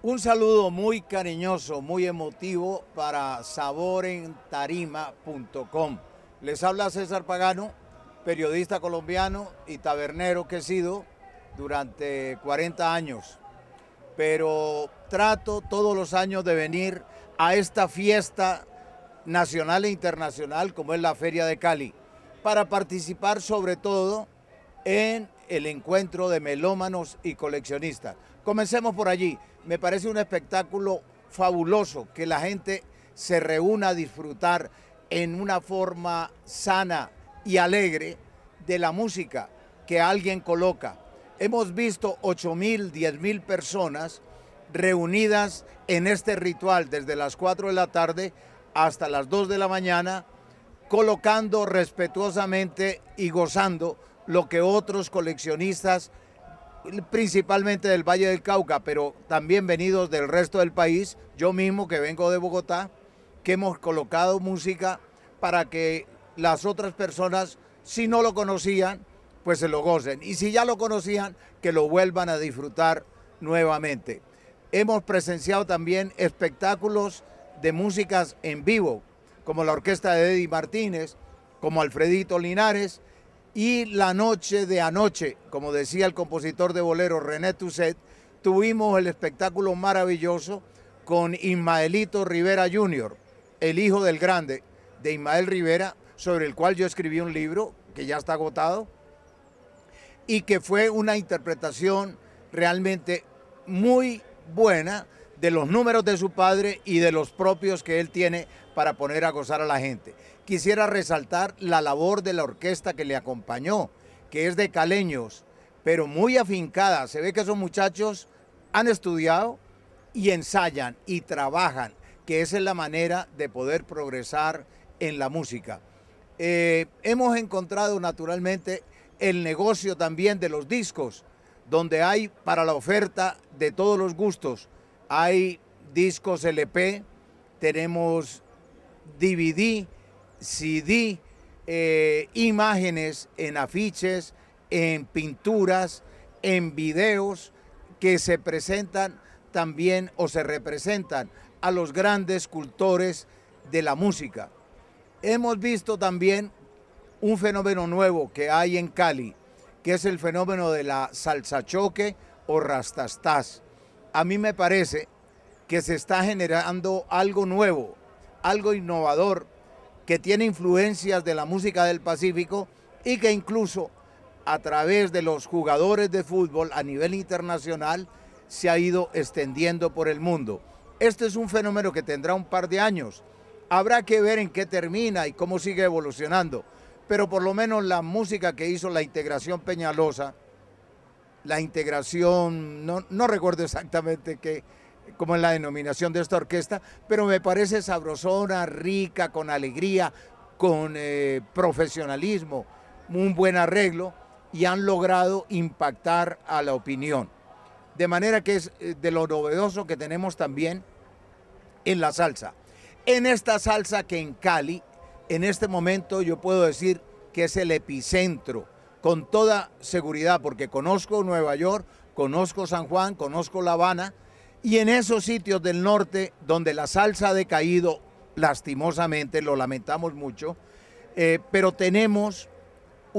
Un saludo muy cariñoso, muy emotivo para saborentarima.com. Les habla César Pagano, periodista colombiano y tabernero que he sido durante 40 años. Pero trato todos los años de venir a esta fiesta nacional e internacional como es la Feria de Cali, para participar sobre todo en el encuentro de melómanos y coleccionistas. Comencemos por allí me parece un espectáculo fabuloso que la gente se reúna a disfrutar en una forma sana y alegre de la música que alguien coloca. Hemos visto 8.000, 10.000 personas reunidas en este ritual desde las 4 de la tarde hasta las 2 de la mañana, colocando respetuosamente y gozando lo que otros coleccionistas principalmente del Valle del Cauca, pero también venidos del resto del país, yo mismo que vengo de Bogotá, que hemos colocado música para que las otras personas, si no lo conocían, pues se lo gocen. Y si ya lo conocían, que lo vuelvan a disfrutar nuevamente. Hemos presenciado también espectáculos de músicas en vivo, como la orquesta de Eddie Martínez, como Alfredito Linares, y la noche de anoche, como decía el compositor de bolero René Tousset, tuvimos el espectáculo maravilloso con Ismaelito Rivera Jr., el hijo del grande de Ismael Rivera, sobre el cual yo escribí un libro que ya está agotado y que fue una interpretación realmente muy buena de los números de su padre y de los propios que él tiene para poner a gozar a la gente. Quisiera resaltar la labor de la orquesta que le acompañó, que es de caleños, pero muy afincada. Se ve que esos muchachos han estudiado y ensayan y trabajan, que esa es la manera de poder progresar en la música. Eh, hemos encontrado naturalmente el negocio también de los discos, donde hay para la oferta de todos los gustos. Hay discos LP, tenemos DVD, CD, eh, imágenes en afiches, en pinturas, en videos que se presentan también o se representan a los grandes cultores de la música. Hemos visto también un fenómeno nuevo que hay en Cali, que es el fenómeno de la salsa choque o rastastas. A mí me parece que se está generando algo nuevo, algo innovador, que tiene influencias de la música del Pacífico y que incluso a través de los jugadores de fútbol a nivel internacional se ha ido extendiendo por el mundo. Este es un fenómeno que tendrá un par de años. Habrá que ver en qué termina y cómo sigue evolucionando. Pero por lo menos la música que hizo la integración Peñalosa, la integración, no, recuerdo exactamente qué, como es la denominación de esta orquesta, pero me parece sabrosona, rica, con alegría, con eh, profesionalismo, un buen arreglo y han logrado impactar a la opinión. De manera que es eh, de lo novedoso que tenemos también en la salsa. En esta salsa que en Cali, en este momento yo puedo decir que es el epicentro, con toda seguridad, porque conozco Nueva York, conozco San Juan, conozco La Habana, y en esos sitios del norte donde la salsa ha decaído, lastimosamente, lo lamentamos mucho, eh, pero tenemos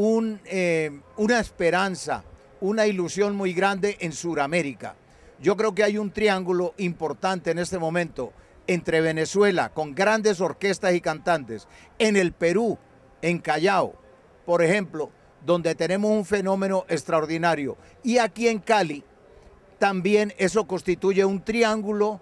eh, una esperanza, una ilusión muy grande en Sudamérica. Yo creo que hay un triángulo importante en este momento entre Venezuela, con grandes orquestas y cantantes, en el Perú, en Callao, por ejemplo, donde tenemos un fenómeno extraordinario, y aquí en Cali, también eso constituye un triángulo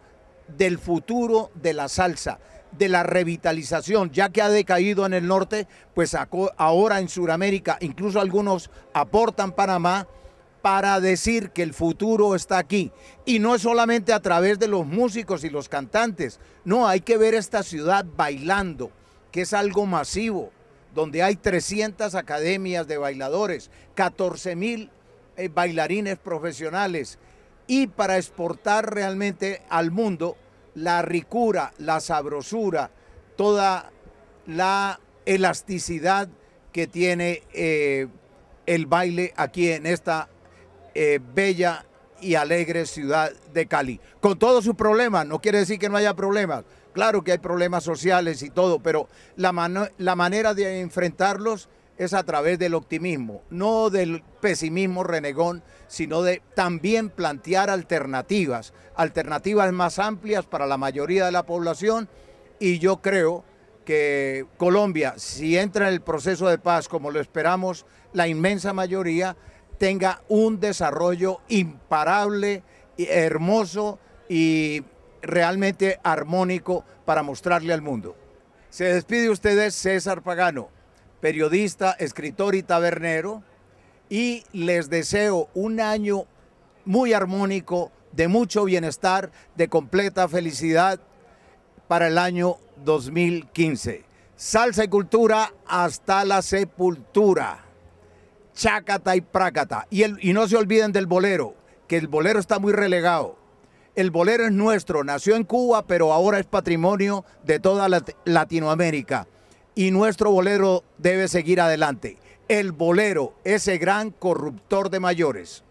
del futuro de la salsa, de la revitalización, ya que ha decaído en el norte, pues ahora en Sudamérica, incluso algunos aportan Panamá para decir que el futuro está aquí. Y no es solamente a través de los músicos y los cantantes, no, hay que ver esta ciudad bailando, que es algo masivo, donde hay 300 academias de bailadores, 14 mil eh, bailarines profesionales, y para exportar realmente al mundo la ricura, la sabrosura, toda la elasticidad que tiene eh, el baile aquí en esta eh, bella y alegre ciudad de Cali. Con todos sus problemas, no quiere decir que no haya problemas. Claro que hay problemas sociales y todo, pero la, la manera de enfrentarlos es a través del optimismo, no del pesimismo renegón, sino de también plantear alternativas, alternativas más amplias para la mayoría de la población y yo creo que Colombia, si entra en el proceso de paz como lo esperamos, la inmensa mayoría tenga un desarrollo imparable, hermoso y realmente armónico para mostrarle al mundo. Se despide ustedes César Pagano periodista, escritor y tabernero, y les deseo un año muy armónico, de mucho bienestar, de completa felicidad para el año 2015. Salsa y cultura hasta la sepultura. Chácata y prácata. Y, el, y no se olviden del bolero, que el bolero está muy relegado. El bolero es nuestro, nació en Cuba, pero ahora es patrimonio de toda Latinoamérica y nuestro bolero debe seguir adelante. El bolero, ese gran corruptor de mayores.